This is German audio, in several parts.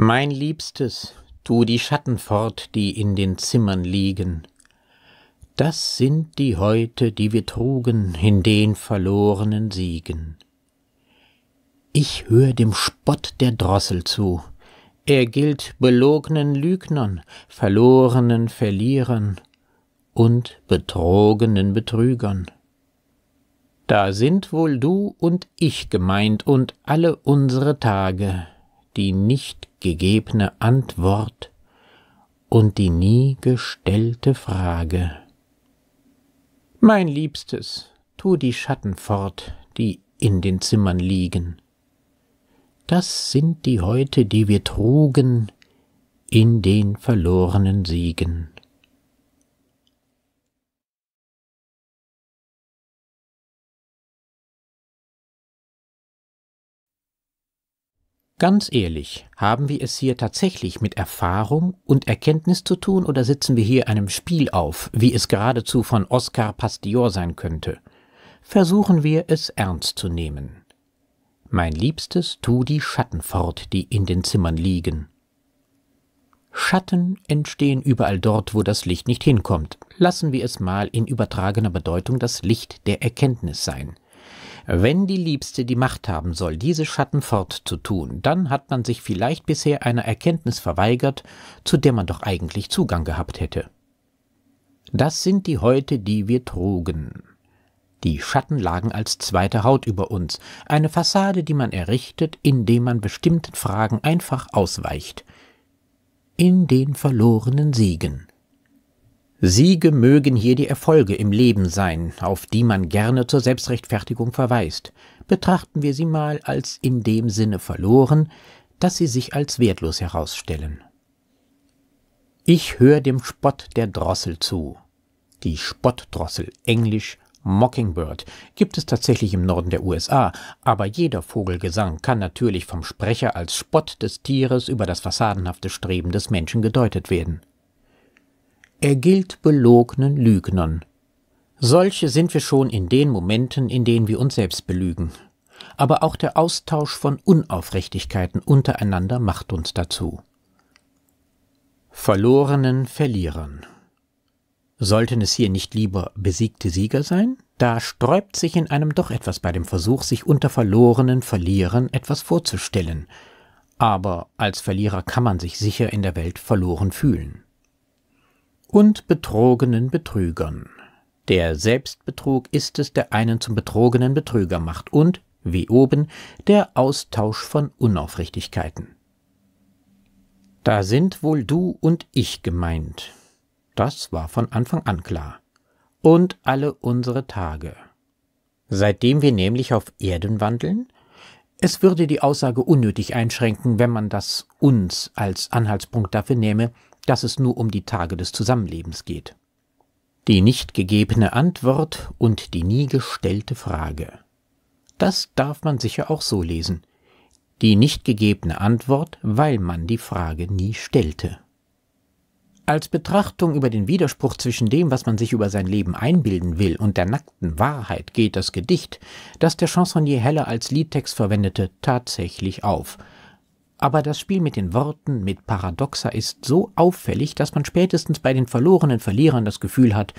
Mein Liebstes, tu die Schatten fort, die in den Zimmern liegen. Das sind die Häute, die wir trugen in den verlorenen Siegen. Ich hör dem Spott der Drossel zu. Er gilt belognen Lügnern, verlorenen Verlierern und betrogenen Betrügern. Da sind wohl du und ich gemeint und alle unsere Tage, die nicht gegebene Antwort und die nie gestellte Frage. Mein Liebstes, tu die Schatten fort, die in den Zimmern liegen. Das sind die Häute, die wir trugen in den verlorenen Siegen. Ganz ehrlich, haben wir es hier tatsächlich mit Erfahrung und Erkenntnis zu tun oder sitzen wir hier einem Spiel auf, wie es geradezu von Oscar Pastior sein könnte? Versuchen wir es ernst zu nehmen. Mein Liebstes, tu die Schatten fort, die in den Zimmern liegen. Schatten entstehen überall dort, wo das Licht nicht hinkommt. Lassen wir es mal in übertragener Bedeutung das Licht der Erkenntnis sein – wenn die Liebste die Macht haben soll, diese Schatten fortzutun, dann hat man sich vielleicht bisher einer Erkenntnis verweigert, zu der man doch eigentlich Zugang gehabt hätte. Das sind die Häute, die wir trugen. Die Schatten lagen als zweite Haut über uns, eine Fassade, die man errichtet, indem man bestimmten Fragen einfach ausweicht. In den verlorenen Siegen. Siege mögen hier die Erfolge im Leben sein, auf die man gerne zur Selbstrechtfertigung verweist. Betrachten wir sie mal als in dem Sinne verloren, dass sie sich als wertlos herausstellen. Ich höre dem Spott der Drossel zu. Die Spottdrossel, englisch Mockingbird, gibt es tatsächlich im Norden der USA, aber jeder Vogelgesang kann natürlich vom Sprecher als Spott des Tieres über das fassadenhafte Streben des Menschen gedeutet werden. Er gilt belogenen Lügnern. Solche sind wir schon in den Momenten, in denen wir uns selbst belügen. Aber auch der Austausch von Unaufrichtigkeiten untereinander macht uns dazu. Verlorenen Verlierern. Sollten es hier nicht lieber besiegte Sieger sein? Da sträubt sich in einem doch etwas bei dem Versuch, sich unter verlorenen Verlierern etwas vorzustellen. Aber als Verlierer kann man sich sicher in der Welt verloren fühlen und betrogenen Betrügern. Der Selbstbetrug ist es, der einen zum betrogenen Betrüger macht und, wie oben, der Austausch von Unaufrichtigkeiten. Da sind wohl du und ich gemeint. Das war von Anfang an klar. Und alle unsere Tage. Seitdem wir nämlich auf Erden wandeln, es würde die Aussage unnötig einschränken, wenn man das uns als Anhaltspunkt dafür nähme, dass es nur um die Tage des Zusammenlebens geht. Die nicht gegebene Antwort und die nie gestellte Frage. Das darf man sicher auch so lesen. Die nicht gegebene Antwort, weil man die Frage nie stellte. Als Betrachtung über den Widerspruch zwischen dem, was man sich über sein Leben einbilden will, und der nackten Wahrheit geht das Gedicht, das der Chansonnier Heller als Liedtext verwendete, tatsächlich auf – aber das Spiel mit den Worten, mit Paradoxa ist so auffällig, dass man spätestens bei den verlorenen Verlierern das Gefühl hat,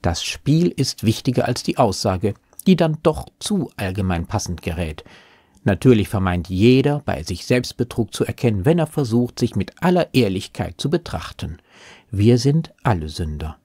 das Spiel ist wichtiger als die Aussage, die dann doch zu allgemein passend gerät. Natürlich vermeint jeder, bei sich selbst Betrug zu erkennen, wenn er versucht, sich mit aller Ehrlichkeit zu betrachten. Wir sind alle Sünder.